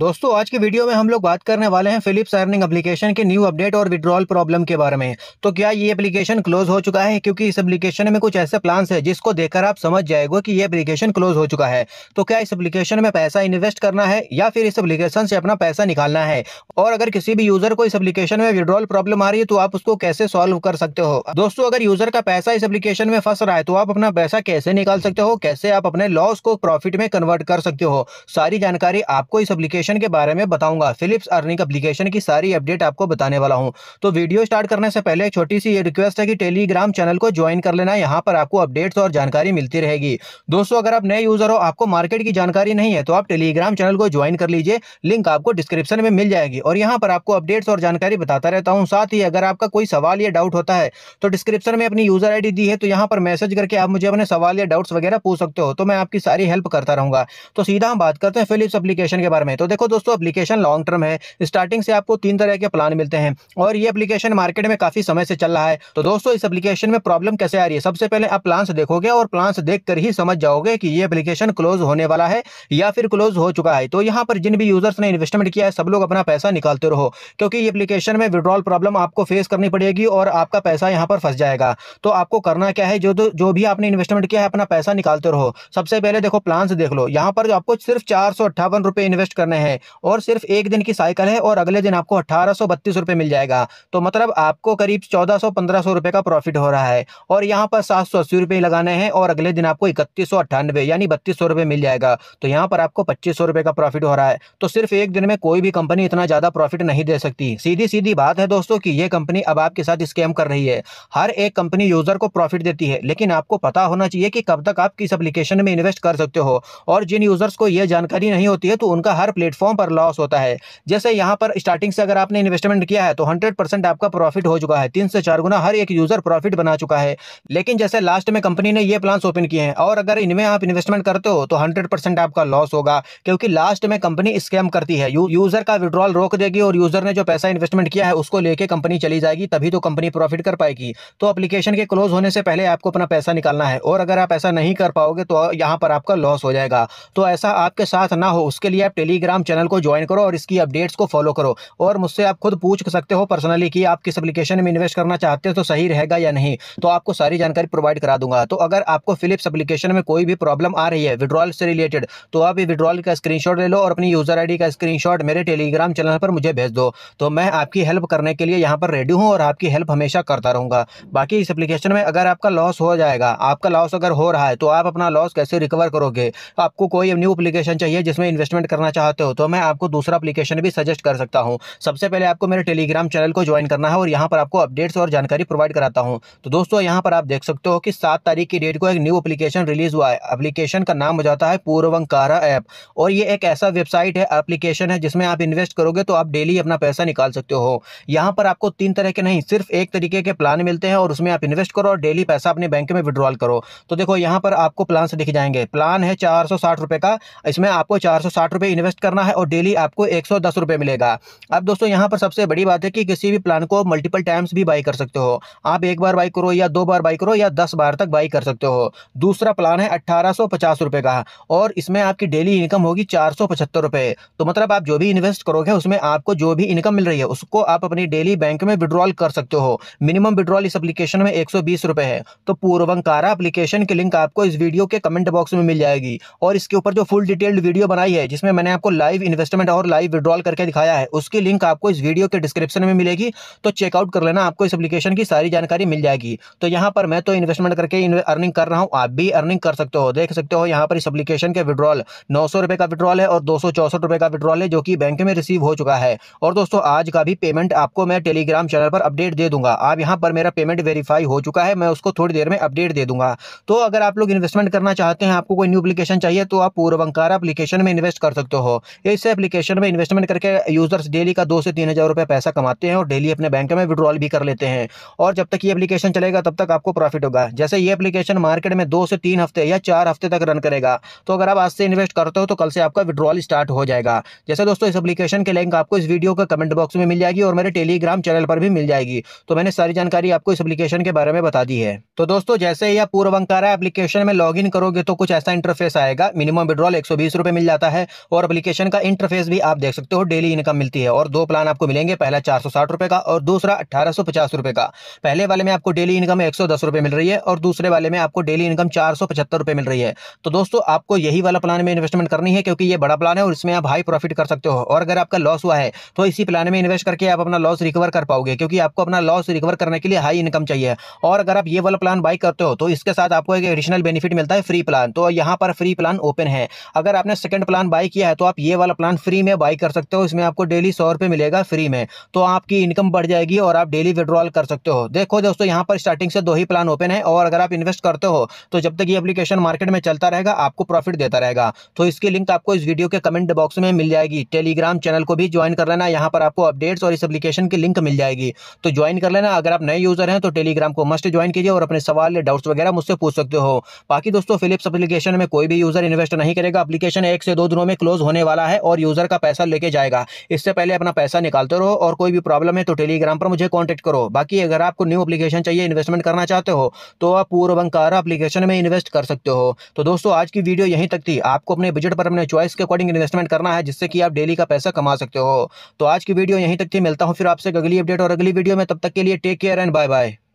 दोस्तों आज के वीडियो में हम लोग बात करने वाले हैं फिलिप्स अर्निंग एप्लीकेशन के न्यू अपडेट और विड्रॉल प्रॉब्लम के बारे में तो क्या ये एप्लीकेशन क्लोज हो चुका है क्योंकि इस एप्लीकेशन में कुछ ऐसे प्लान्स है जिसको देखकर आप समझ जाएंगे कि ये एप्लीकेशन क्लोज हो चुका है तो क्या इस एप्लीकेशन में पैसा इन्वेस्ट करना है या फिर इस एप्लीकेशन से अपना पैसा निकालना है और अगर किसी भी यूजर को इस एप्लीकेशन में विड्रॉल प्रॉब्लम आ रही है तो आप उसको कैसे सॉल्व कर सकते हो दोस्तों अगर यूजर का पैसा इस एप्लीकेशन में फंस रहा है तो आप अपना पैसा कैसे निकाल सकते हो कैसे आप अपने लॉस को प्रॉफिट में कन्वर्ट कर सकते हो सारी जानकारी आपको इस एप्लीकेशन एप्लीकेशन के बारे में बताऊंगा फिलिप्स अर्निंग एप्लीकेशन की सारी अपडेट आपको बताने वाला हूँ तो वीडियो स्टार्ट करने से पहले एक छोटी सी ये रिक्वेस्ट है कि टेलीग्राम चैनल को ज्वाइन कर लेना यहाँ पर आपको अपडेट्स और जानकारी मिलती रहेगी दोस्तों अगर आप नए यूजर हो आपको मार्केट की जानकारी नहीं है तो आप टेलीग्राम चैनल को ज्वाइन कर लीजिए लिंक आपको डिस्क्रिप्शन में मिल जाएगी और यहाँ पर आपको अपडेट्स और जानकारी बताता रहता हूँ साथ ही अगर आपका कोई सवाल या डाउट होता है तो डिस्क्रिप्शन में अपनी यूजर आई दी है तो यहाँ पर मैसेज करके आप मुझे अपने सवाल या डाउट्स वगैरह पूछ सकते हो तो मैं आपकी सारी हेल्प करता रहूंगा तो सीधा हम बात करते हैं फिलिप्स एप्लीकेशन के बारे में तो देखो देखो दोस्तों एप्लीकेशन लॉन्ग टर्म है स्टार्टिंग से आपको तीन तरह के प्लान मिलते हैं और ये एप्लीकेशन मार्केट में काफी समय से चल रहा है तो दोस्तों इस एप्लीकेशन में प्रॉब्लम कैसे आ रही है सबसे पहले आप प्लान देखोगे और प्लान देख ही समझ जाओगे कि ये एप्लीकेशन क्लोज होने वाला है या फिर क्लोज हो चुका है तो यहाँ पर जिन भी यूजर्स ने इन्वेस्टमेंट किया है सब लोग अपना पैसा निकालते रहो क्योंकि ये एप्लीकेशन में विड्रॉल प्रॉब्लम आपको फेस करनी पड़ेगी और आपका पैसा यहाँ पर फंस जाएगा तो आपको करना क्या है जो जो भी आपने इन्वेस्टमेंट किया है अपना पैसा निकालते रहो सबसे पहले देखो प्लान देख लो यहाँ पर आपको सिर्फ चार सौ इन्वेस्ट करने है और सिर्फ एक दिन की साइकिल है और अगले दिन आपको अठारह सौ मिल जाएगा तो मतलब आपको करीब चौदह सौ पंद्रह का प्रॉफिट हो रहा है और यहाँ पर सात सौ अस्सी लगाने हैं और अगले दिन आपको इकतीस यानी बत्तीस सौ मिल जाएगा तो यहाँ पर आपको पच्चीस सौ का प्रॉफिट हो रहा है तो सिर्फ एक दिन में कोई भी कंपनी इतना ज़्यादा प्रॉफिट नहीं दे सकती सीधी सीधी बात है दोस्तों की ये कंपनी अब आपके साथ स्कैम कर रही है हर एक कंपनी यूज़र को प्रॉफिट देती है लेकिन आपको पता होना चाहिए कि कब तक आप किस एप्लीकेशन में इन्वेस्ट कर सकते हो और जिन यूज़र्स को यह जानकारी नहीं होती है तो उनका हर प्लेट प्लेटफॉर्म पर लॉस होता है जैसे यहाँ पर स्टार्टिंग से अगर आपने इन्वेस्टमेंट किया है तो हंड्रेड आपका प्रॉफिट हो चुका है तीन से चार गुना हर एक यूजर प्रॉफिट बना चुका है लेकिन जैसे लास्ट में कंपनी ने ये प्लान्स ओपन किए हैं और अगर इनमें आप इन्वेस्टमेंट करते हो तो हंड्रेड आपका लॉस होगा क्योंकि लास्ट में कंपनी स्कैम करती है यूजर का विड्रॉल रोक देगी और यूजर ने जो पैसा इन्वेस्टमेंट किया है उसको लेके कंपनी चली जाएगी तभी तो कंपनी प्रॉफिट कर पाएगी तो अपलीकेशन के क्लोज होने से पहले आपको अपना पैसा निकालना है और अगर आप ऐसा नहीं कर पाओगे तो यहाँ पर आपका लॉस हो जाएगा तो ऐसा आपके साथ ना हो उसके लिए आप टेलीग्राम टेलीग्राम चैनल को ज्वाइन करो और इसकी अपडेट्स को फॉलो करो और मुझसे आप खुद पूछ सकते हो पर्सनली कि आप किस एप्लीकेशन में इन्वेस्ट करना चाहते हो तो सही रहेगा या नहीं तो आपको सारी जानकारी प्रोवाइड करा दूंगा तो अगर आपको फिलिप्स एप्लीकेशन में कोई भी प्रॉब्लम आ रही है विड्रॉल से रिलेटेड तो आप ये विड्रॉल का स्क्रीन ले लो और अपनी यूजर आई का स्क्रीन मेरे टेलीग्राम चैनल पर मुझे भेज दो तो मैं आपकी हेल्प करने के लिए यहाँ पर रेडी हूँ और आपकी हेल्प हमेशा करता रहूँगा बाकी इस एप्लीकेशन में अगर आपका लॉस हो जाएगा आपका लॉस अगर हो रहा है तो आप अपना लॉस कैसे रिकवर करोगे आपको कोई न्यू एप्लीकेशन चाहिए जिसमें इन्वेस्टमेंट करना चाहते हो हो तो मैं आपको दूसरा अपलीकेशन भी सजेस्ट कर सकता हूँ सबसे पहले आपको मेरे टेलीग्राम चैनल को ज्वाइन करना है और यहाँ पर आपको अपडेट्स और जानकारी प्रोवाइड कराता हूँ तो दोस्तों यहाँ पर आप देख सकते हो कि सात तारीख की डेट को एक न्यू अपलीकेशन रिलीज हुआ है अपलीकेशन का नाम हो जाता है पूर्वंकारा ऐप और ये एक ऐसा वेबसाइट है एप्लीकेशन है जिसमें आप इन्वेस्ट करोगे तो आप डेली अपना पैसा निकाल सकते हो यहाँ पर आपको तीन तरह के नहीं सिर्फ एक तरीके के प्लान मिलते हैं और उसमें आप इन्वेस्ट करो और डेली पैसा अपने बैंक में विड्रॉल करो तो देखो यहाँ पर आपको प्लान दिख जाएंगे प्लान है चार सौ का इसमें आपको चार सौ इन्वेस्ट करना करना है और डेली आपको एक सौ दस रुपये मिलेगा अब दोस्तों यहाँ पर सबसे बड़ी बात है कि किसी भी प्लान को मल्टीपल टाइम्स भी बाई कर सकते हो आप एक बार बाई करो या दो बार बाई करो या दस बार तक बाई कर सकते हो दूसरा प्लान है अट्ठारह सौ पचास रुपये का और इसमें आपकी डेली इनकम होगी चार सौ पचहत्तर रुपये तो मतलब आप जो भी इन्वेस्ट करोगे उसमें आपको जो भी इनकम मिल रही है उसको आप अपनी डेली बैंक में विड्रॉल कर सकते हो मिनिमम विड्रॉल इस एप्लीकेशन में एक सौ बीस रुपये है तो पूर्वंकारा एप्लीकेशन की लिंक आपको इस वीडियो के कमेंट बॉक्स में मिल जाएगी और इसके ऊपर जो फुल डिटेल्ड वीडियो बनाई है जिसमें मैंने आपको लाइव लाइव इन्वेस्टमेंट और लाइव विड्रॉल करके दिखाया है उसकी लिंक आपको इस वीडियो के डिस्क्रिप्शन में मिलेगी तो चेकआउट कर लेना आपको इस एप्लीकेशन की सारी जानकारी मिल जाएगी तो यहाँ पर मैं तो इन्वेस्टमेंट करके अर्निंग कर रहा हूँ आप भी अर्निंग कर सकते हो देख सकते हो यहाँ पर इस अपलीकेशन के विड्रॉल नौ सौ का विड्रॉल है और दो सौ का विड्रॉल है जो कि बैंक में रिसीव हो चुका है और दोस्तों आज का भी पेमेंट आपको मैं टेलीग्राम चैनल पर अपडेट दे दूंगा आप यहाँ पर मेरा पेमेंट वेरीफाई हो चुका है मैं उसको थोड़ी देर में अपडेट दे दूंगा तो अगर आप लोग इन्वेस्टमेंट करना चाहते हैं आपको कोई न्यू अपलीकेशन चाहिए तो आप पूर्वंकार अपलीकेशन में इन्वेस्ट कर सकते हो इस एप्लीकेशन में इन्वेस्टमेंट करके यूज़र्स डेली का दो से तीन हज़ार रुपये पैसा कमाते हैं और डेली अपने बैंक में विड्रॉल भी कर लेते हैं और जब तक ये एप्लीकेशन चलेगा तब तक आपको प्रॉफिट होगा जैसे ये एप्लीकेशन मार्केट में दो से तीन हफ्ते या चार हफ्ते तक रन करेगा तो अगर आप आज से इन्वेस्ट करते हो तो कल से आपका विड्रॉल स्टार्ट हो जाएगा जैसे दोस्तों इस एप्लीकेशन के लिंक आपको इस वीडियो का कमेंट बॉक्स में मिल जाएगी और मेरे टेलीग्राम चैनल पर भी मिल जाएगी तो मैंने सारी जानकारी आपको इस एप्लीकेशन के बारे में बता दी है तो दोस्तों जैसे ही आप पूर्वंकारा एप्लीकेशन में लॉग करोगे तो कुछ ऐसा इंटरफेस आएगा मिनिमम विड्रॉल एक मिल जाता है और अपलीकेशन प्लान का इंटरफेस भी आप देख सकते हो डेली इनकम मिलती है और दो प्लान आपको मिलेंगे पहला चार सौ का और दूसरा अठारह सौ का पहले वाले में आपको डेली इनकम एक सौ मिल रही है और दूसरे वाले में आपको डेली इनकम चार मिल रही है तो दोस्तों आपको यही वाला प्लान में इन्वेस्टमेंट करनी है क्योंकि ये बड़ा प्लान है और इसमें आप हाई प्रॉफिट कर सकते हो और अगर आपका लॉस हुआ है तो इसी प्लान में इन्वेस्ट करके आप अपना लॉस रिकवर कर पाओगे क्योंकि आपको अपना लॉस रिकवर करने के लिए हाई इनकम चाहिए और अगर आप ये वाला प्लान बाई करते हो तो इसके साथ आपको एक एडिशनल बेनिफिट मिलता है फ्री प्लान तो यहाँ पर फ्री प्लान ओपन है अगर आपने सेकंड प्लान बाई किया है तो आप ये ये वाला प्लान फ्री में बाई कर सकते हो इसमें आपको डेली सौ रुपये मिलेगा फ्री में तो आपकी इनकम बढ़ जाएगी और आप डेली विड्रॉल कर सकते हो देखो दोस्तों यहाँ पर स्टार्टिंग से दो ही प्लान ओपन है और अगर आप इन्वेस्ट करते हो तो जब तक ये अपलीकेशन मार्केट में चलता रहेगा आपको प्रॉफिट देता रहेगा तो इसकी लिंक तो आपको इस वीडियो के कमेंट बॉक्स में मिल जाएगी टेलीग्राम चैनल को भी ज्वाइन कर लेना यहाँ पर आपको अपडेट्स और इस अपलीकेशन की लिंक मिल जाएगी तो ज्वाइन कर लेना अगर आप नए यूजर हैं तो टेलीग्राम को मस्ट ज्वाइन कीजिए और अपने सवाल या डाउट्स वगैरह मुझसे पूछ सकते हो बाकी दोस्तों फिलिप्स अपलीकेशन में कोई भी यूजर इन्वेस्ट नहीं करेगा अपलीकेशन एक से दो दिनों में क्लोज होने वाला वाला है और यूज़र का पैसा लेके जाएगा इससे पहले अपना पैसा निकालते रहो और कोई भी प्रॉब्लम है तो टेलीग्राम पर मुझे कॉन्टेक्ट करो बाकी अगर आपको न्यू अपलीकेशन चाहिए इन्वेस्टमेंट करना चाहते हो तो आप पूर्व अपलीकेशन में इन्वेस्ट कर सकते हो तो दोस्तों आज की वीडियो यहीं तक थी आपको अपने बजट पर अपने चॉइस के अकॉर्डिंग इन्वेस्टमेंट करना है जिससे कि आप डेली का पैसा कमा सकते हो तो आज की वीडियो यहीं तक थी मिलता हूँ फिर आपसे अगली अपडेट और अगली वीडियो में तब तक के लिए take care and bye bye